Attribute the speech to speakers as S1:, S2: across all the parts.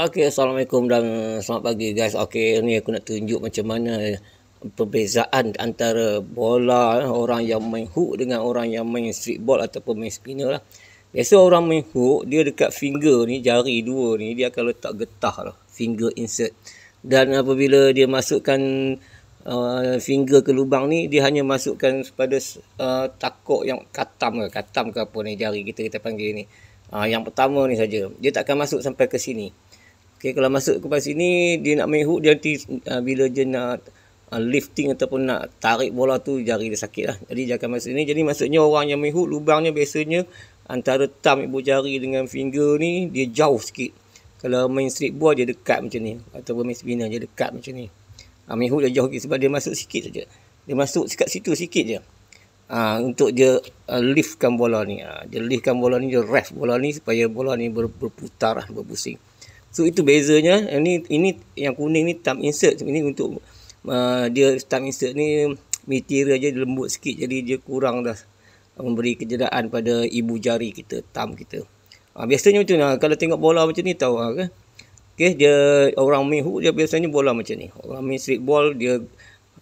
S1: Okey, assalamualaikum dan selamat pagi guys. Okey, ni aku nak tunjuk macam mana perbezaan antara bola eh, orang yang main hook dengan orang yang main street ball ataupun main spinner lah. Biasa orang main hook, dia dekat finger ni, jari dua ni, dia akan letak getah lah. Finger insert. Dan apabila dia masukkan uh, finger ke lubang ni, dia hanya masukkan pada uh, takuk yang katam ke, katam ke apa ni jari kita kita panggil ni. Uh, yang pertama ni saja. Dia tak akan masuk sampai ke sini. Okey kalau masuk ke pas sini dia nak main hook dia nanti uh, bila je nak uh, lifting ataupun nak tarik bola tu jari dia sakit lah. Jadi dia masuk ni. Jadi maksudnya orang yang main hook lubangnya biasanya antara thumb ibu jari dengan finger ni dia jauh sikit. Kalau main straight ball dia dekat macam ni. Ataupun main spinner dia dekat macam ni. Uh, main hook dia jauh sikit sebab dia masuk sikit saja. Dia masuk dekat situ sikit je. Ha, untuk dia uh, liftkan bola ni. Ha, dia liftkan bola ni, dia ref bola ni supaya bola ni ber, berputar, lah, berpusing. So itu bezanya. Ini ini yang kuning ni tam insert. Ini untuk uh, dia tam insert ni material je lembut sikit jadi dia kurang dah memberi kejeraan pada ibu jari kita, tam kita. Uh, biasanya macam ni. Ah, kalau tengok bola macam ni tahu kan. Okey, dia orang main hook dia biasanya bola macam ni. Orang main street ball dia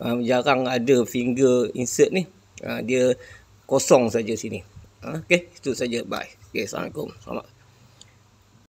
S1: uh, jarang ada finger insert ni. Uh, dia kosong saja sini. Uh, Okey, itu saja. Bye. Okey, assalamualaikum. Selamat